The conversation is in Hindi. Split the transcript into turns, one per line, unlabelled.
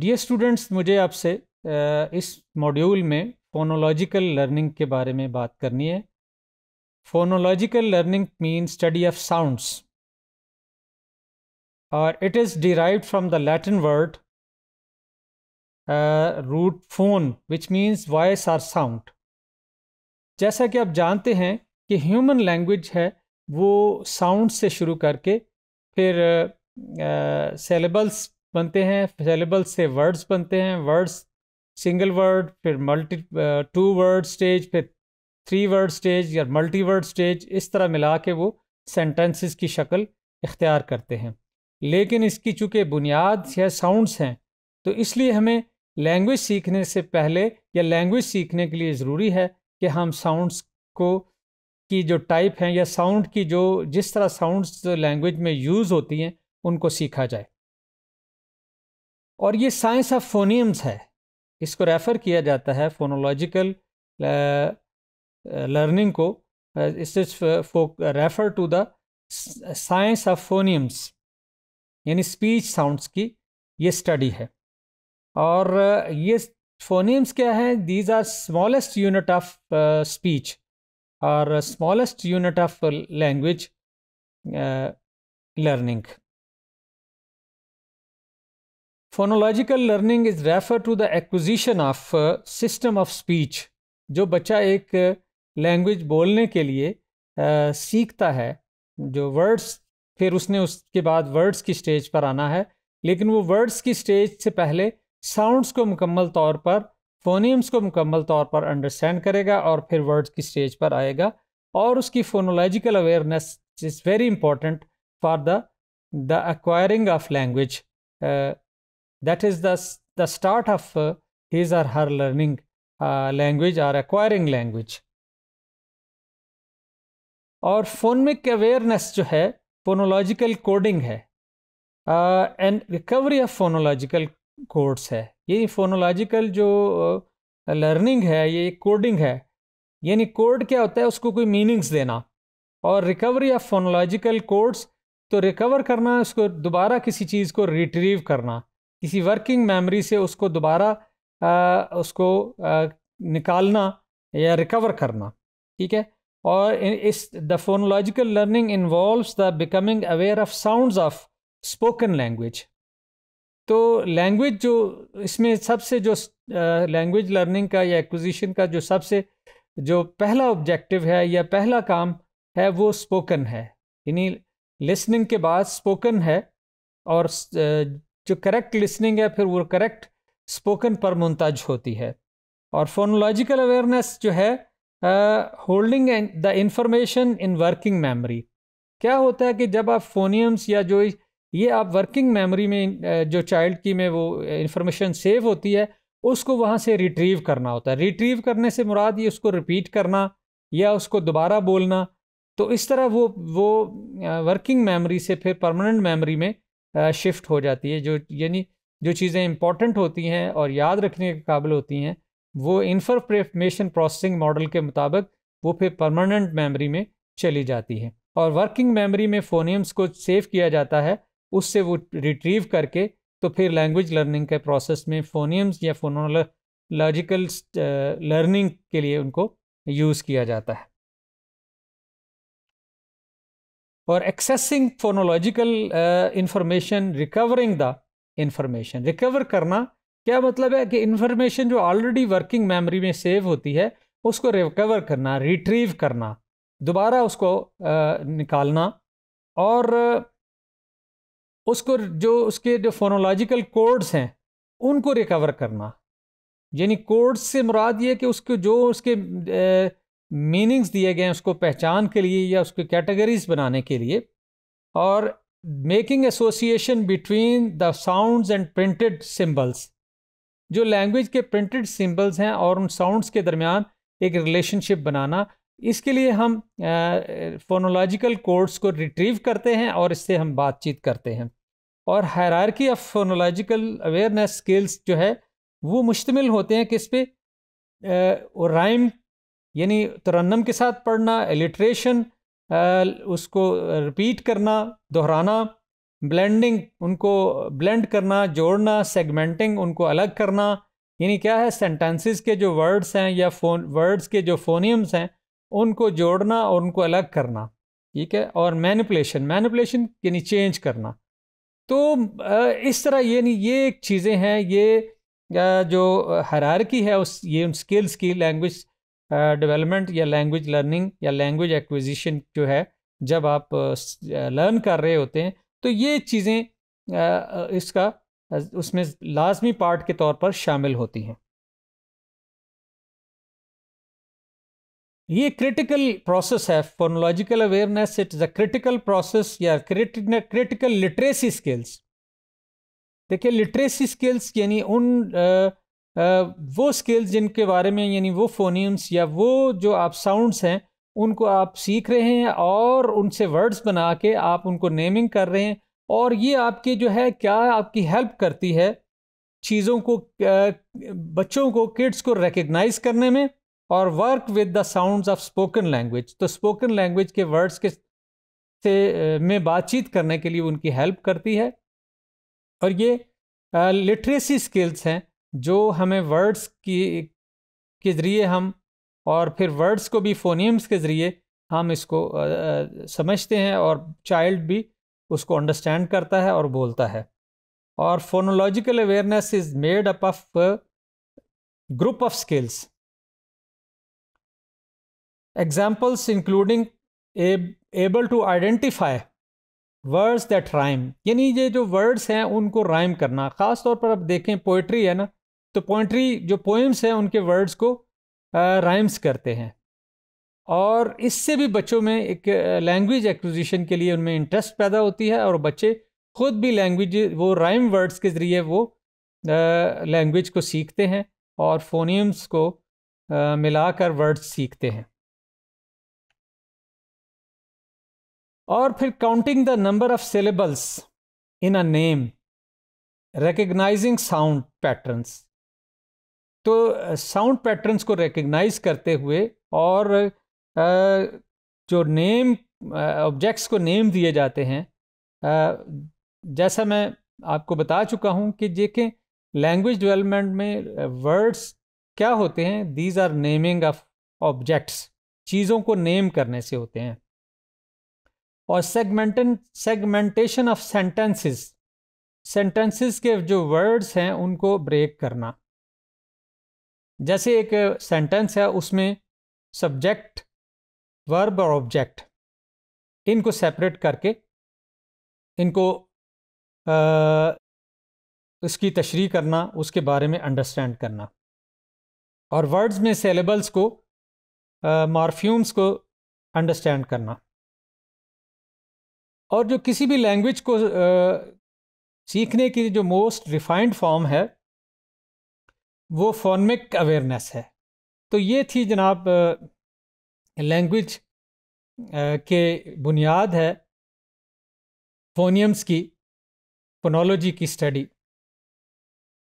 डियर स्टूडेंट्स मुझे आपसे इस मॉड्यूल में फोनोलॉजिकल लर्निंग के बारे में बात करनी है phonological learning mean study of sounds और it is derive from the Latin word root phone which means voice or sound जैसा कि आप जानते हैं कि ह्यूमन लैंग्वेज है वो साउंड से शुरू करके फिर सेलेबल्स uh, बनते हैं सेलेबल से वर्ड्स बनते हैं वर्ड्स सिंगल वर्ड फिर मल्टी टू वर्ड स्टेज फिर थ्री वर्ड स्टेज या मल्टी वर्ड स्टेज इस तरह मिला के वो सेंटेंसेस की शक्ल इख्तियार करते हैं लेकिन इसकी चूँकि बुनियाद या साउंडस हैं तो इसलिए हमें लैंग्वेज सीखने से पहले या लैंग्वेज सीखने के लिए ज़रूरी है कि हम साउंडस को की जो टाइप हैं या साउंड की जो जिस तरह साउंड्स लैंग्वेज में यूज़ होती हैं उनको सीखा जाए और ये साइंस ऑफ फोनीम्स है इसको रेफ़र किया जाता है फोनोलॉजिकल लर्निंग को इस refer to the science of phonemes यानी स्पीच साउंड्स की ये स्टडी है और ये फोनीम्स क्या है these are smallest unit of speech और smallest unit of language learning phonological learning is refer to the acquisition of system of speech जो बच्चा एक लैंग्वेज uh, बोलने के लिए आ, uh, सीखता है जो वर्ड्स फिर उसने उसके बाद वर्ड्स की स्टेज पर आना है लेकिन वो वर्ड्स की स्टेज से पहले साउंड्स को मुकम्मल तौर पर फोनीम्स को मुकम्मल तौर पर अंडरस्टैंड करेगा और फिर वर्ड्स की स्टेज पर आएगा और उसकी phonological awareness is very important for the the acquiring of language that is the, the start of uh, his or her learning uh, language or acquiring language और फोनमिक अवेयरनेस जो है फोनोलॉजिकल कोडिंग है and recovery of phonological codes है ये फोनोलॉजिकल जो लर्निंग uh, है ये कोडिंग है यानी कोड क्या होता है उसको कोई मीनिंग्स देना और रिकवरी ऑफ फोनोलॉजिकल कोड्स तो रिकवर करना उसको दोबारा किसी चीज़ को रिट्रीव करना किसी वर्किंग मेमोरी से उसको दोबारा उसको आ, निकालना या रिकवर करना ठीक है और इस the phonological learning involve the becoming aware of sounds of spoken language तो लैंग्वेज जो इसमें सबसे जो लैंग्वेज लर्निंग का या एक्विजिशन का जो सबसे जो पहला ऑब्जेक्टिव है या पहला काम है वो स्पोकन है यानी लिसनिंग के बाद स्पोकन है और जो करेक्ट लिसनिंग है फिर वो करेक्ट स्पोकन पर मुंतज होती है और फोनोलॉजिकल अवेयरनेस जो है holding the information in working memory क्या होता है कि जब आप फोनियम्स या जो ये आप वर्किंग मेमोरी में जो चाइल्ड की में वो इंफॉर्मेशन सेव होती है उसको वहाँ से रिट्रीव करना होता है रिट्रीव करने से मुराद ये उसको रिपीट करना या उसको दोबारा बोलना तो इस तरह वो वो वर्किंग मेमोरी से फिर परमानेंट मेमोरी में शिफ्ट हो जाती है जो यानी जो चीज़ें इंपॉर्टेंट होती हैं और याद रखने के काबिल होती हैं वो इंफॉर्मेशन प्रोसेसिंग मॉडल के मुताबिक वो फिर परमानेंट मेमोरी में चली जाती है और वर्किंग मेमोरी में फोनियम्स को सेव किया जाता है उससे वो रिट्रीव करके तो फिर लैंग्वेज लर्निंग के प्रोसेस में फोनियम्स या फोनोलॉजिकल लर्निंग के लिए उनको यूज़ किया जाता है और accessing phonological information recovering the information recover करना क्या मतलब है कि इन्फॉर्मेशन जो ऑलरेडी वर्किंग मेमोरी में सेव होती है उसको रिकवर करना रिट्रीव करना दोबारा उसको uh, निकालना और uh, उसको जो उसके जो फोनोलॉजिकल कोड्स हैं उनको रिकवर करना यानी कोड्स से मुराद ये कि उसको जो उसके uh, मीनिंग्स दिए गए हैं उसको पहचान के लिए या उसकी कैटेगरीज बनाने के लिए और making association between the sounds and printed symbols जो लैंग्वेज के प्रिंटेड सिंबल्स हैं और उन साउंड्स के दरमियान एक रिलेशनशिप बनाना इसके लिए हम फोनोलॉजिकल कोड्स को रिट्रीव करते हैं और इससे हम बातचीत करते हैं और hierarchy of phonological awareness skills जो है वो मुश्तमिल होते हैं किस पे राइम यानी तरन्नम के साथ पढ़ना एलिट्रेशन उसको रिपीट करना दोहराना ब्लेंडिंग उनको ब्लेंड करना जोड़ना सेगमेंटिंग उनको अलग करना यानी क्या है सेंटेंसेस के जो वर्ड्स हैं या फोन वर्ड्स के जो फोनियम्स हैं उनको जोड़ना और उनको अलग करना ठीक है और मैनिपुलेशन मैनिपुलेशन यानी चेंज करना तो इस तरह ये नहीं ये चीज़ें हैं ये जो हरारकी है उस ये उन स्किल्स की लैंग्वेज डेवलपमेंट या लैंग्वेज लर्निंग या लैंग्वेज एक्विजिशन जो है जब आप लर्न कर रहे होते हैं तो ये चीज़ें इसका उसमें लाजमी पार्ट के तौर पर शामिल होती हैं ये क्रिटिकल प्रोसेस है phonological awareness it is a critical process या क्रिटिकल लिटरेसी स्किल्स देखिए लिटरेसी स्किल्स यानी उन आ, वो स्किल्स जिनके बारे में यानी वो फोनीम्स या वो जो आप साउंड्स हैं उनको आप सीख रहे हैं और उनसे वर्ड्स बना के आप उनको नेमिंग कर रहे हैं और ये आपके जो है क्या आपकी हेल्प करती है चीज़ों को बच्चों को किड्स को रिकग्नाइज करने में और work with the sounds of spoken language तो स्पोकन लैंग्वेज के वर्ड्स के से में बातचीत करने के लिए उनकी हेल्प करती है और ये लिटरेसी स्किल्स हैं जो हमें वर्ड्स की के ज़रिए हम और फिर वर्ड्स को भी फोनीम्स के ज़रिए हम इसको आ, समझते हैं और चाइल्ड भी उसको अंडरस्टैंड करता है और बोलता है और phonological awareness is made up of group of skills examples including able to identify words that rhyme यानी ये जो वर्ड्स हैं उनको राइम करना ख़ास तौर पर अब देखें पोइट्री है ना तो पोइट्री जो पोएम्स हैं उनके वर्ड्स को राइम्स करते हैं और इससे भी बच्चों में एक लैंग्वेज एक्विजिशन के लिए उनमें इंटरेस्ट पैदा होती है और बच्चे खुद भी लैंग्वेज वो राइम वर्ड्स के ज़रिए वो लैंग्वेज को सीखते हैं और फोनीम्स को मिलाकर वर्ड्स सीखते हैं और फिर counting the number of syllables in a name recognizing sound patterns तो साउंड पैटर्न्स को रिकग्नाइज करते हुए और जो नेम ऑब्जेक्ट्स को नेम दिए जाते हैं जैसा मैं आपको बता चुका हूँ कि देखें लैंग्वेज डेवलपमेंट में वर्ड्स क्या होते हैं these are naming of objects चीज़ों को नेम करने से होते हैं और segmentation segmentation of sentences sentences के जो वर्ड्स हैं उनको ब्रेक करना जैसे एक सेंटेंस है उसमें सब्जेक्ट वर्ब और ऑब्जेक्ट इनको सेपरेट करके इनको आ, उसकी तशरी करना उसके बारे में अंडरस्टैंड करना और वर्ड्स में सेलेबल्स को मॉर्फ्यूम्स को अंडरस्टैंड करना और जो किसी भी लैंग्वेज को आ, सीखने की जो मोस्ट रिफाइंड फॉर्म है वो फॉर्मिक अवेयरनेस है तो ये थी जनाब लैंग्वेज के बुनियाद है फोनियम्स की फोनोलॉजी की स्टडी